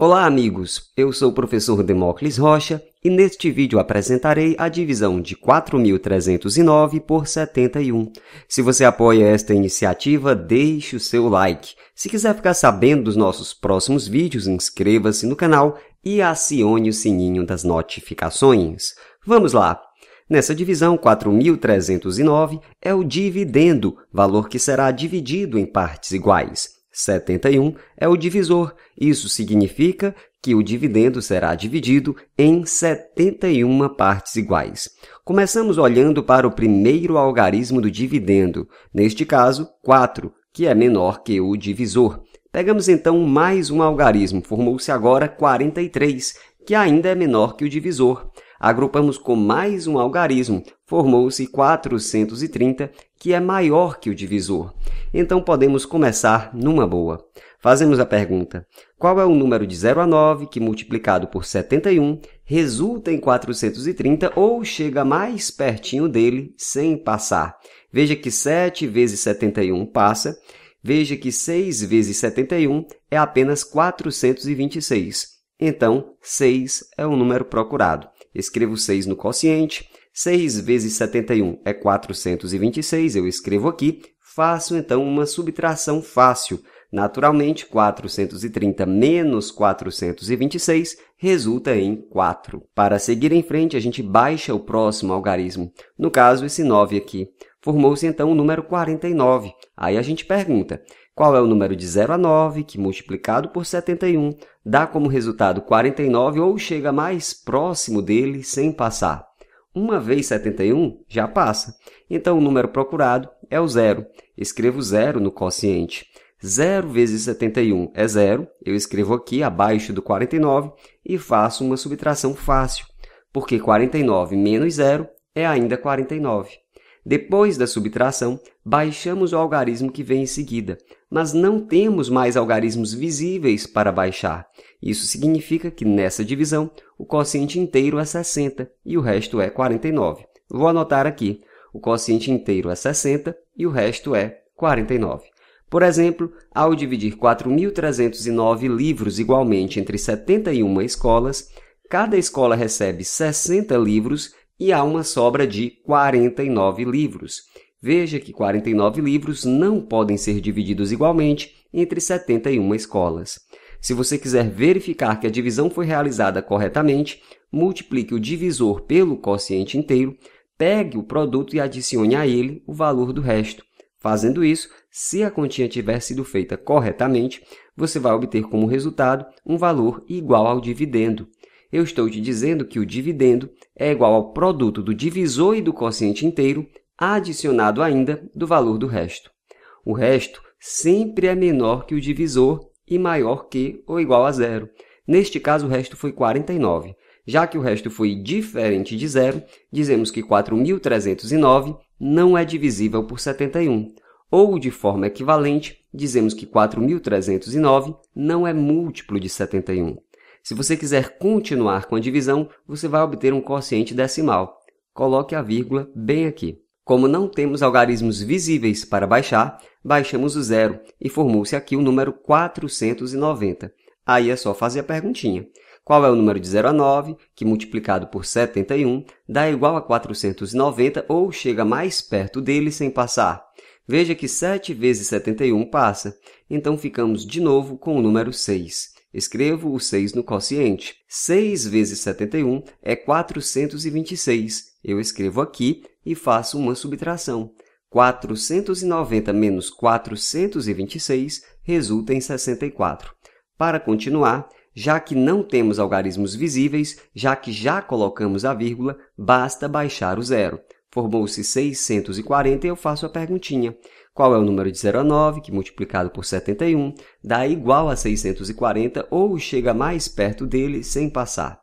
Olá, amigos! Eu sou o professor Demócles Rocha e neste vídeo apresentarei a divisão de 4.309 por 71. Se você apoia esta iniciativa, deixe o seu like. Se quiser ficar sabendo dos nossos próximos vídeos, inscreva-se no canal e acione o sininho das notificações. Vamos lá! Nessa divisão, 4.309 é o dividendo, valor que será dividido em partes iguais. 71 é o divisor. Isso significa que o dividendo será dividido em 71 partes iguais. Começamos olhando para o primeiro algarismo do dividendo, neste caso, 4, que é menor que o divisor. Pegamos então mais um algarismo, formou-se agora 43, que ainda é menor que o divisor agrupamos com mais um algarismo, formou-se 430, que é maior que o divisor. Então podemos começar numa boa. Fazemos a pergunta: qual é o número de 0 a 9 que multiplicado por 71 resulta em 430 ou chega mais pertinho dele sem passar? Veja que 7 vezes 71 passa. Veja que 6 vezes 71 é apenas 426. Então, 6 é o número procurado escrevo 6 no quociente, 6 vezes 71 é 426, eu escrevo aqui, faço então uma subtração fácil. Naturalmente, 430 menos 426 resulta em 4. Para seguir em frente, a gente baixa o próximo algarismo. No caso, esse 9 aqui. Formou-se, então, o número 49. Aí a gente pergunta, qual é o número de 0 a 9, que multiplicado por 71 dá como resultado 49 ou chega mais próximo dele sem passar. Uma vez 71 já passa, então o número procurado é o zero. Escrevo zero no quociente. 0 vezes 71 é zero, eu escrevo aqui abaixo do 49 e faço uma subtração fácil, porque 49 menos zero é ainda 49. Depois da subtração, baixamos o algarismo que vem em seguida, mas não temos mais algarismos visíveis para baixar. Isso significa que, nessa divisão, o quociente inteiro é 60 e o resto é 49. Vou anotar aqui. O quociente inteiro é 60 e o resto é 49. Por exemplo, ao dividir 4.309 livros igualmente entre 71 escolas, cada escola recebe 60 livros e há uma sobra de 49 livros. Veja que 49 livros não podem ser divididos igualmente entre 71 escolas. Se você quiser verificar que a divisão foi realizada corretamente, multiplique o divisor pelo quociente inteiro, pegue o produto e adicione a ele o valor do resto. Fazendo isso, se a continha tiver sido feita corretamente, você vai obter como resultado um valor igual ao dividendo eu estou te dizendo que o dividendo é igual ao produto do divisor e do quociente inteiro, adicionado ainda do valor do resto. O resto sempre é menor que o divisor e maior que ou igual a zero. Neste caso, o resto foi 49. Já que o resto foi diferente de zero, dizemos que 4.309 não é divisível por 71. Ou, de forma equivalente, dizemos que 4.309 não é múltiplo de 71. Se você quiser continuar com a divisão, você vai obter um quociente decimal. Coloque a vírgula bem aqui. Como não temos algarismos visíveis para baixar, baixamos o zero e formou-se aqui o número 490. Aí é só fazer a perguntinha. Qual é o número de 0 a 9, que multiplicado por 71 dá igual a 490 ou chega mais perto dele sem passar? Veja que 7 vezes 71 passa, então ficamos de novo com o número 6. Escrevo o 6 no quociente. 6 vezes 71 é 426. Eu escrevo aqui e faço uma subtração. 490 menos 426 resulta em 64. Para continuar, já que não temos algarismos visíveis, já que já colocamos a vírgula, basta baixar o zero. Formou-se 640 e eu faço a perguntinha qual é o número de 0 a 9, que multiplicado por 71 dá igual a 640 ou chega mais perto dele sem passar.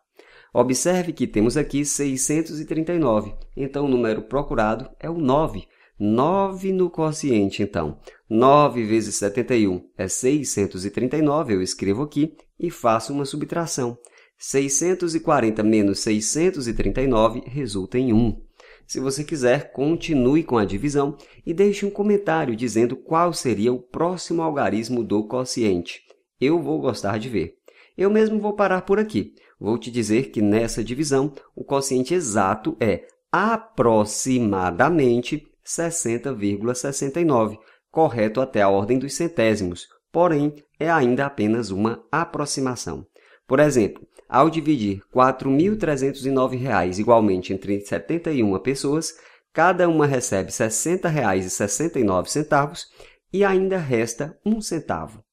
Observe que temos aqui 639, então o número procurado é o 9. 9 no quociente, então. 9 vezes 71 é 639, eu escrevo aqui e faço uma subtração. 640 menos 639 resulta em 1. Se você quiser, continue com a divisão e deixe um comentário dizendo qual seria o próximo algarismo do quociente. Eu vou gostar de ver. Eu mesmo vou parar por aqui. Vou te dizer que nessa divisão, o quociente exato é aproximadamente 60,69, correto até a ordem dos centésimos, porém é ainda apenas uma aproximação. Por exemplo, ao dividir R$ 4.309 igualmente entre 71 pessoas, cada uma recebe R$ 60,69 e ainda resta um centavo.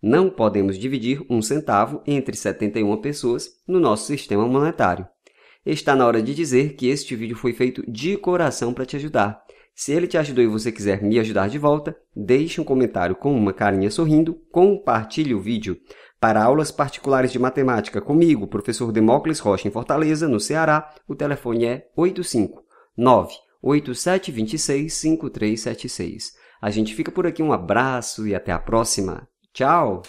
Não podemos dividir um centavo entre 71 pessoas no nosso sistema monetário. Está na hora de dizer que este vídeo foi feito de coração para te ajudar. Se ele te ajudou e você quiser me ajudar de volta, deixe um comentário com uma carinha sorrindo, compartilhe o vídeo. Para aulas particulares de matemática comigo, professor Demócles Rocha em Fortaleza, no Ceará, o telefone é 859 8726 5376. A gente fica por aqui, um abraço e até a próxima. Tchau!